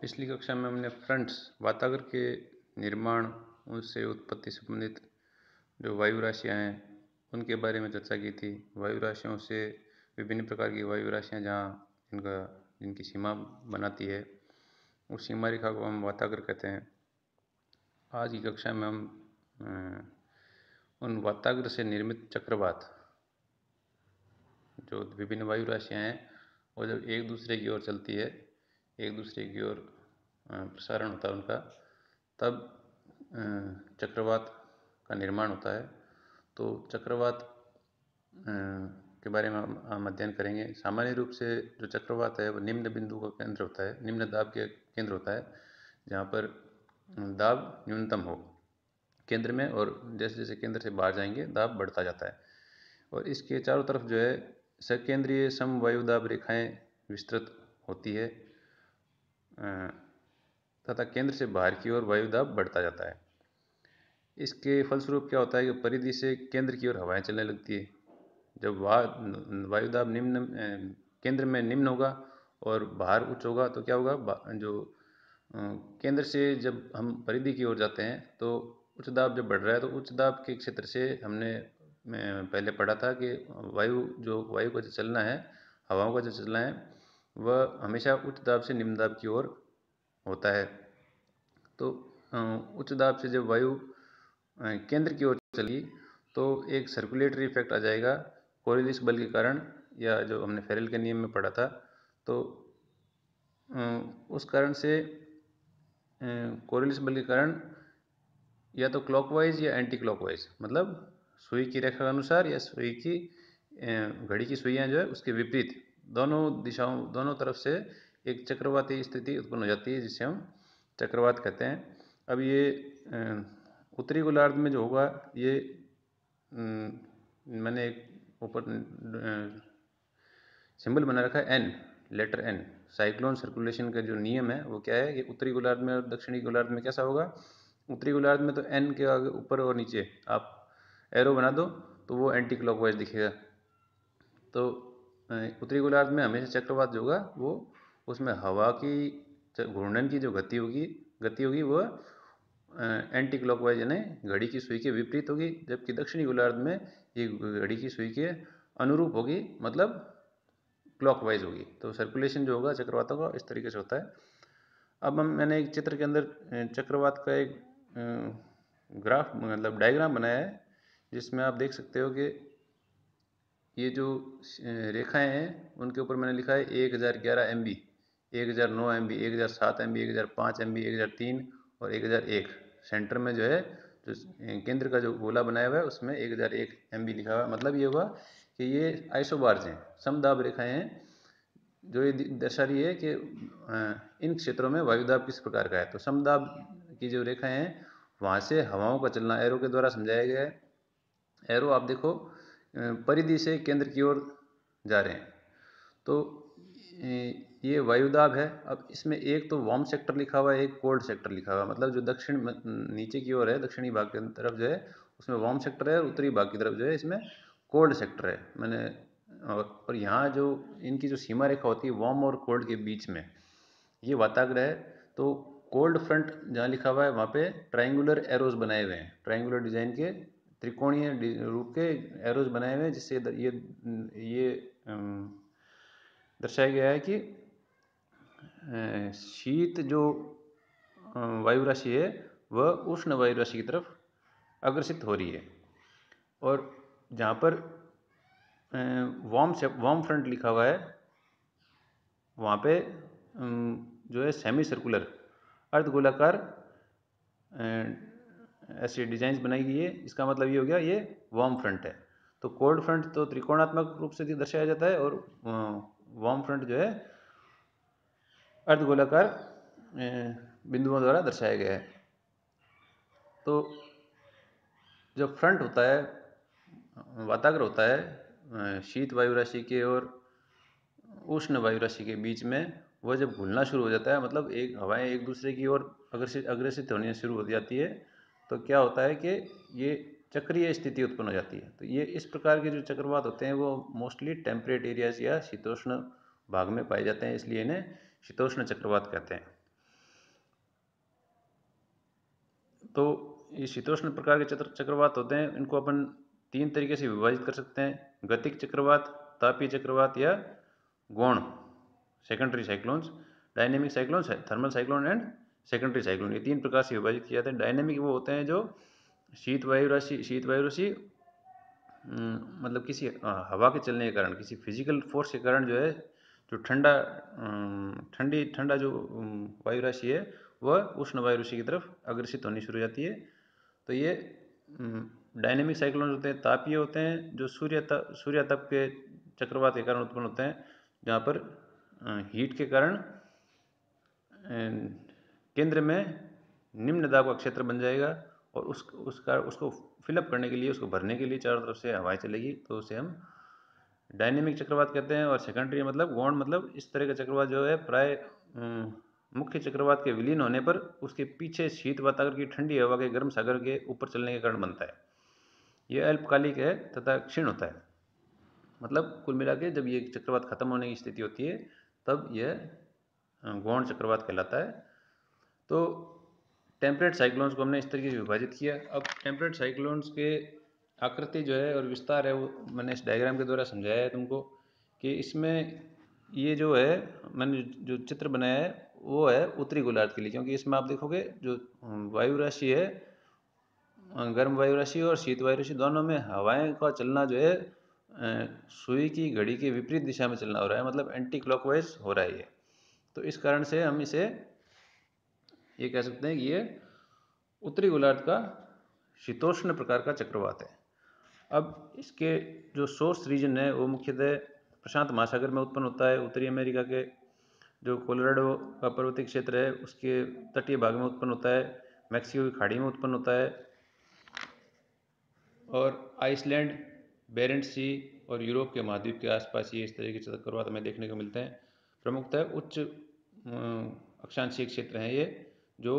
पिछली कक्षा में हमने फ्रंट्स वातागर के निर्माण उनसे उत्पत्ति संबंधित जो वायु राशियाँ हैं उनके बारे में चर्चा की थी वायु राशियों से विभिन्न प्रकार की वायु राशियाँ जहाँ इनका इनकी सीमा बनाती है उस सीमा रेखा को हम वातागर कहते हैं आज की कक्षा में हम उन वाताग्र से निर्मित चक्रवात जो विभिन्न वायु राशियाँ हैं वो जब एक दूसरे की ओर चलती है एक दूसरे की ओर प्रसारण होता है उनका तब चक्रवात का निर्माण होता है तो चक्रवात के बारे में हम अध्ययन करेंगे सामान्य रूप से जो चक्रवात है वो निम्न बिंदु का केंद्र होता है निम्न दाब के केंद्र होता है जहाँ पर दाब न्यूनतम हो केंद्र में और जैसे जैसे केंद्र से बाहर जाएंगे दाब बढ़ता जाता है और इसके चारों तरफ जो है सकेंद्रीय समवायु दाब रेखाएं विस्तृत होती है हाँ। तथा केंद्र से बाहर की ओर वायु दाब बढ़ता जाता है इसके फलस्वरूप क्या होता है कि परिधि से केंद्र की ओर हवाएं चलने लगती है जब वायु दाब निम्न केंद्र में निम्न होगा और बाहर उच्च होगा तो क्या होगा जो केंद्र से जब हम परिधि की ओर जाते हैं तो उच्च दाब जब बढ़ रहा है तो उच्च दाब के क्षेत्र से हमने पहले पढ़ा था कि वायु जो वायु का जो चलना है हवाओं का जो चलना है वह हमेशा उच्च दाब से निम्न दाब की ओर होता है तो उच्च दाब से जब वायु केंद्र की ओर चली तो एक सर्कुलेटरी इफेक्ट आ जाएगा कोरिलिस बल के कारण या जो हमने फेरल के नियम में पढ़ा था तो उस कारण से कोरिलिस बल के कारण या तो क्लॉकवाइज या एंटी क्लॉकवाइज मतलब सुई की रेखा के अनुसार या सुई की घड़ी की सुइयाँ जो है उसके विपरीत दोनों दिशाओं दोनों तरफ से एक चक्रवाती स्थिति उत्पन्न हो जाती है जिसे हम चक्रवात कहते हैं अब ये उत्तरी गोलार्ध में जो होगा ये मैंने एक ऊपर सिंबल बना रखा है N letter N cyclone circulation का जो नियम है वो क्या है ये उत्तरी गोलार्ध में और दक्षिणी गोलार्ध में कैसा होगा उत्तरी गोलार्ध में तो एन के आगे ऊपर और नीचे आप एरो बना दो तो वो एंटी क्लॉकवाइज दिखेगा तो उत्तरी गोलार्ध में हमेशा चक्रवात जो होगा वो उसमें हवा की घूर्णन की जो गति होगी गति होगी वह एंटी क्लॉकवाइज यानी घड़ी की सुई के विपरीत होगी जबकि दक्षिणी गोलार्ध में ये घड़ी की सुई के अनुरूप होगी मतलब क्लॉकवाइज होगी तो सर्कुलेशन जो होगा चक्रवातों का इस तरीके से होता है अब हम मैंने एक चित्र के अंदर चक्रवात का एक ग्राफ मतलब डायग्राम बनाया है जिसमें आप देख सकते हो कि ये जो रेखाएं हैं उनके ऊपर मैंने लिखा है एक हज़ार ग्यारह एम बी एक हज़ार नौ एम बी एक हज़ार सात एम बी एक हज़ार पाँच एम बी एक हज़ार तीन और एक हज़ार एक सेंटर में जो है जो केंद्र का जो गोला बनाया हुआ है उसमें एक हज़ार एक एम बी लिखा हुआ है मतलब ये हुआ कि ये बार्ज हैं समदाब रेखाएं हैं जो ये दर्शा रही है कि इन क्षेत्रों में वायुदाब किस प्रकार का है तो समदाब की जो रेखाएं हैं वहाँ से हवाओं का चलना एरो के द्वारा समझाया गया है एरो आप देखो परिधि से केंद्र की ओर जा रहे हैं तो ये वायुदाब है अब इसमें एक तो वार्म सेक्टर लिखा हुआ है एक कोल्ड सेक्टर लिखा हुआ है मतलब जो दक्षिण नीचे की ओर है दक्षिणी भाग की तरफ जो है उसमें वार्म सेक्टर है और उत्तरी भाग की तरफ जो है इसमें कोल्ड सेक्टर है मैंने और यहाँ जो इनकी जो सीमा रेखा होती है वार्म और कोल्ड के बीच में ये वाताग्रह है तो कोल्ड फ्रंट जहाँ लिखा हुआ है वहाँ पे ट्राइंगुलर एरोज बनाए हुए हैं ट्राइंगुलर डिजाइन के त्रिकोणीय रूप के एरोज बनाए हुए हैं जिससे ये ये दर्शाया गया है कि शीत जो वायु राशि है वह उष्ण वायु राशि की तरफ अग्रसित हो रही है और जहाँ पर वार्म से वार्म फ्रंट लिखा हुआ है वहाँ पे जो है सेमी सर्कुलर अर्धगोलाकार ऐसी डिजाइन बनाई गई है इसका मतलब ये हो गया ये वार्म फ्रंट है तो कोल्ड फ्रंट तो त्रिकोणात्मक रूप से दर्शाया जाता है और वार्म फ्रंट जो है अर्धगोलाकार बिंदुओं द्वारा दर्शाया गया है तो जो फ्रंट होता है वाताग्र होता है शीत वायु राशि के और उष्ण वायु राशि के बीच में वह जब घुलना शुरू हो जाता है मतलब एक हवाएं एक दूसरे की ओर अग्रसित अग्रसित होनी शुरू हो जाती है तो क्या होता है कि ये चक्रीय स्थिति उत्पन्न हो जाती है तो ये इस प्रकार के जो चक्रवात होते हैं वो मोस्टली टेम्परेट एरियाज या शीतोष्ण भाग में पाए जाते हैं इसलिए इन्हें शीतोष्ण चक्रवात कहते हैं तो ये शीतोष्ण प्रकार के चक्रवात होते हैं इनको अपन तीन तरीके से विभाजित कर सकते हैं गतिक चक्रवात तापीय चक्रवात या गौण secondary cyclones dynamic cyclones thermal cyclone and secondary cyclone ये तीन प्रकार से विभाजित किया जाता है डायनेमिक वो होते हैं जो शीत वायु राशि शीत वायु राशि हम्म, मतलब किसी हवा के चलने के कारण किसी फिजिकल फोर्स के कारण जो है जो ठंडा ठंडी ठंडा जो वायु राशि है वह उष्ण वायु राशि की तरफ अग्रसित होनी शुरू हो जाती है तो ये डायनेमिक साइक्लोन होते हैं तापीय होते हैं जो सूर्य सूर्य तप के चक्रवात के कारण उत्पन्न होते हैं जहाँ पर हीट के कारण केंद्र में निम्न दाब का क्षेत्र बन जाएगा और उस उसका उसको फिलअप करने के लिए उसको भरने के लिए चारों तरफ से हवाएं चलेगी तो उसे हम डायनेमिक चक्रवात कहते हैं और सेकेंडरी मतलब गौण मतलब इस तरह का चक्रवात जो है प्राय मुख्य चक्रवात के विलीन होने पर उसके पीछे शीत वातावरण की ठंडी हवा के गर्म सागर के ऊपर चलने के कारण बनता है यह अल्पकालिक है तथा क्षीण होता है मतलब कुल मिला के जब ये चक्रवात खत्म होने की स्थिति होती है तब यह गौण चक्रवात कहलाता है तो टेम्परेट साइक्लोन्स को हमने इस तरीके से विभाजित किया अब टेम्परेट साइक्लोन्स के आकृति जो है और विस्तार है वो मैंने इस डायग्राम के द्वारा समझाया है तुमको कि इसमें ये जो है मैंने जो चित्र बनाया है वो है उत्तरी गोलार्ध के लिए क्योंकि इसमें आप देखोगे जो वायु राशि है गर्म वायु राशि और शीत वायु राशि दोनों में हवाएं का चलना जो है सुई की घड़ी के विपरीत दिशा में चलना हो रहा है मतलब एंटी क्लॉकवाइज हो रहा है तो इस कारण से हम इसे ये कह सकते हैं कि ये उत्तरी गोलार्ध का शीतोष्ण प्रकार का चक्रवात है अब इसके जो सोर्स रीजन है वो मुख्यतः प्रशांत महासागर में उत्पन्न होता है उत्तरी अमेरिका के जो कोलोराडो का पर्वतीय क्षेत्र है उसके तटीय भाग में उत्पन्न होता है मैक्सिको की खाड़ी में उत्पन्न होता है और आइसलैंड बेरेंट सी और यूरोप के महाद्वीप के आसपास ये इस तरह के चक्रवात हमें देखने को मिलते हैं प्रमुखतः उच्च अक्षांशीय क्षेत्र हैं ये जो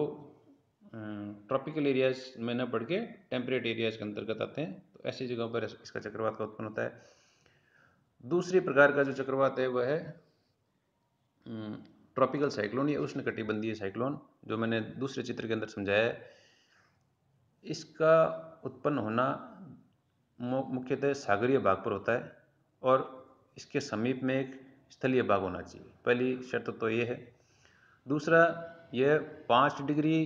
ट्रॉपिकल एरियाज में न पढ़ के टेम्परेट एरियाज के अंतर्गत आते हैं तो ऐसी जगहों पर इसका चक्रवात का उत्पन्न होता है दूसरे प्रकार का जो चक्रवात है वह है ट्रॉपिकल साइक्लोन या उष्ण कटिबंधीय साइक्लोन जो मैंने दूसरे चित्र के अंदर समझाया है इसका उत्पन्न होना मुख्यतः सागरीय भाग पर होता है और इसके समीप में एक स्थलीय भाग होना चाहिए पहली शर्त तो ये है दूसरा यह पाँच डिग्री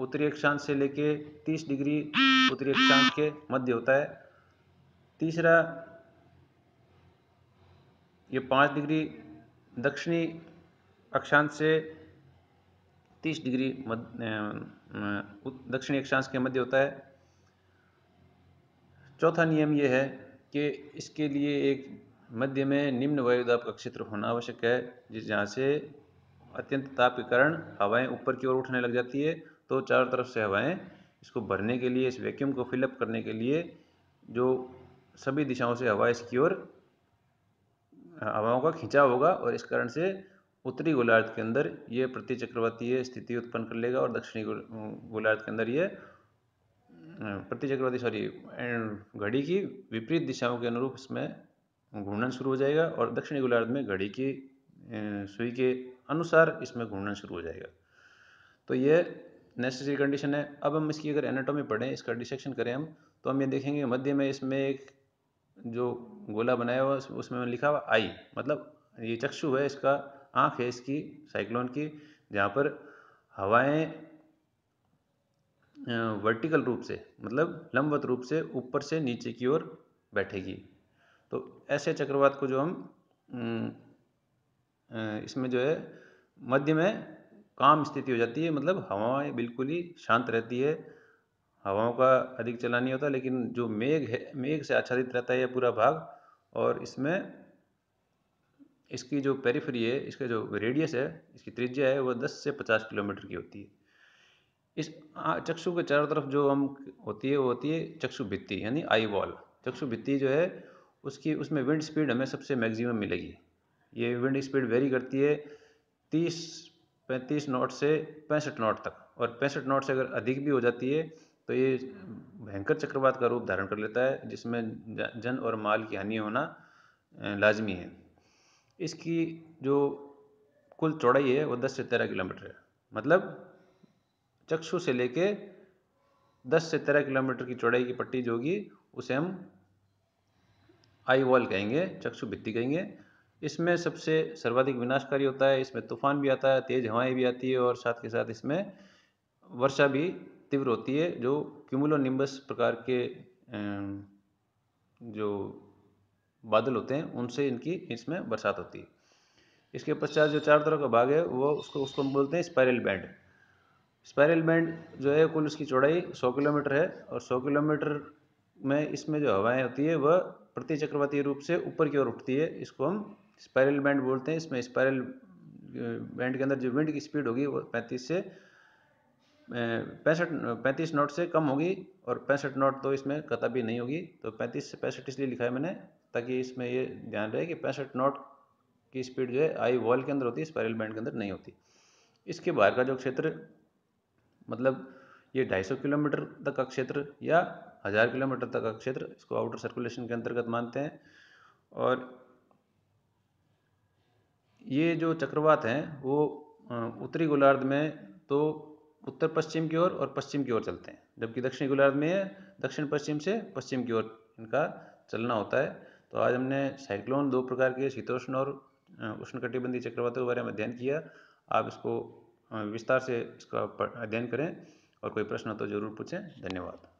उत्तरी अक्षांश से लेके तीस डिग्री उत्तरी अक्षांश के मध्य होता है तीसरा ये पाँच डिग्री दक्षिणी अक्षांश से तीस डिग्री दक्षिणी अक्षांश के मध्य होता है चौथा नियम यह है कि इसके लिए एक मध्य में निम्न वायुदाब का क्षेत्र होना आवश्यक है जिस जहाँ से अत्यंत ताप के कारण हवाएं ऊपर की ओर उठने लग जाती है तो चारों तरफ से हवाएं इसको भरने के लिए इस वैक्यूम को फिलअप करने के लिए जो सभी दिशाओं से हवा इसकी ओर हवाओं का खिंचाव होगा और इस कारण से उत्तरी गोलार्ध के अंदर ये प्रति चक्रवातीय स्थिति उत्पन्न कर लेगा और दक्षिणी गोलार्ध के अंदर ये प्रति चक्रवाती सॉरी घड़ी की विपरीत दिशाओं के अनुरूप इसमें घूर्णन शुरू हो जाएगा और दक्षिणी गोलार्ध में घड़ी की सुई के अनुसार इसमें घूमना शुरू हो जाएगा तो ये नेसेसरी कंडीशन है अब हम इसकी अगर एनाटॉमी पढ़ें इसका डिसेक्शन करें हम तो हम ये देखेंगे मध्य में इसमें एक जो गोला बनाया हुआ उसमें लिखा हुआ आई मतलब ये चक्षु है इसका आँख है इसकी साइक्लोन की जहाँ पर हवाएं वर्टिकल रूप से मतलब लंबवत रूप से ऊपर से नीचे की ओर बैठेगी तो ऐसे चक्रवात को जो हम इसमें जो है मध्य में काम स्थिति हो जाती है मतलब हवाएं बिल्कुल ही शांत रहती है हवाओं का अधिक चला नहीं होता लेकिन जो मेघ है मेघ से आच्छादित रहता है यह पूरा भाग और इसमें इसकी जो पेरीफ्री है इसका जो रेडियस है इसकी त्रिज्या है वह दस से पचास किलोमीटर की होती है इस चक्षु के चारों तरफ जो हम होती है वो होती है चक्षु भित्ति यानी आई वॉल चक्षु भित्ति जो है उसकी उसमें विंड स्पीड हमें सबसे मैक्सिमम मिलेगी ये विंड स्पीड वेरी करती है तीस पैंतीस नॉट से पैंसठ नॉट तक और पैंसठ नॉट से अगर अधिक भी हो जाती है तो ये भयंकर चक्रवात का रूप धारण कर लेता है जिसमें जन और माल की हानि होना लाजमी है इसकी जो कुल चौड़ाई है वो दस से तेरह किलोमीटर है मतलब चक्षु से लेके दस से तेरह किलोमीटर की चौड़ाई की पट्टी जो होगी उसे हम आई वॉल कहेंगे चक्षु भित्ती कहेंगे इसमें सबसे सर्वाधिक विनाशकारी होता है इसमें तूफान भी आता है तेज़ हवाएं भी आती है और साथ के साथ इसमें वर्षा भी तीव्र होती है जो क्यूमुलोनिम्बस प्रकार के जो बादल होते हैं उनसे इनकी इसमें बरसात होती है इसके पश्चात जो चार तरह का भाग है वो उसको उसको हम बोलते हैं स्पायरल बैंड स्पायरल बैंड जो है कुल उसकी चौड़ाई 100 किलोमीटर है और 100 किलोमीटर में इसमें जो हवाएं होती है वह प्रति चक्रवाती रूप से ऊपर की ओर उठती है इसको हम स्पायरल बैंड बोलते हैं इसमें स्पायरल बैंड के अंदर जो विंड की स्पीड होगी वो पैंतीस से पैंसठ पैंतीस नोट से कम होगी और पैंसठ नोट तो इसमें कता भी नहीं होगी तो पैंतीस से पैंसठ इसलिए लिखा है मैंने ताकि इसमें ये ध्यान रहे कि पैंसठ नोट की स्पीड जो है आई वॉल के अंदर होती है स्पायरल बैंड के अंदर नहीं होती इसके बाहर का जो क्षेत्र मतलब ये सौ किलोमीटर तक का क्षेत्र या हज़ार किलोमीटर तक का क्षेत्र इसको आउटर सर्कुलेशन के अंतर्गत मानते हैं और ये जो चक्रवात हैं वो उत्तरी गोलार्ध में तो उत्तर पश्चिम की ओर और पश्चिम की ओर चलते हैं जबकि दक्षिणी गोलार्ध में दक्षिण पश्चिम से पश्चिम की ओर इनका चलना होता है तो आज हमने साइक्लोन दो प्रकार के शीतोष्ण और उष्णकटिबंधीय चक्रवातों के बारे में अध्ययन किया आप इसको विस्तार से इसका अध्ययन करें और कोई प्रश्न हो तो ज़रूर पूछें धन्यवाद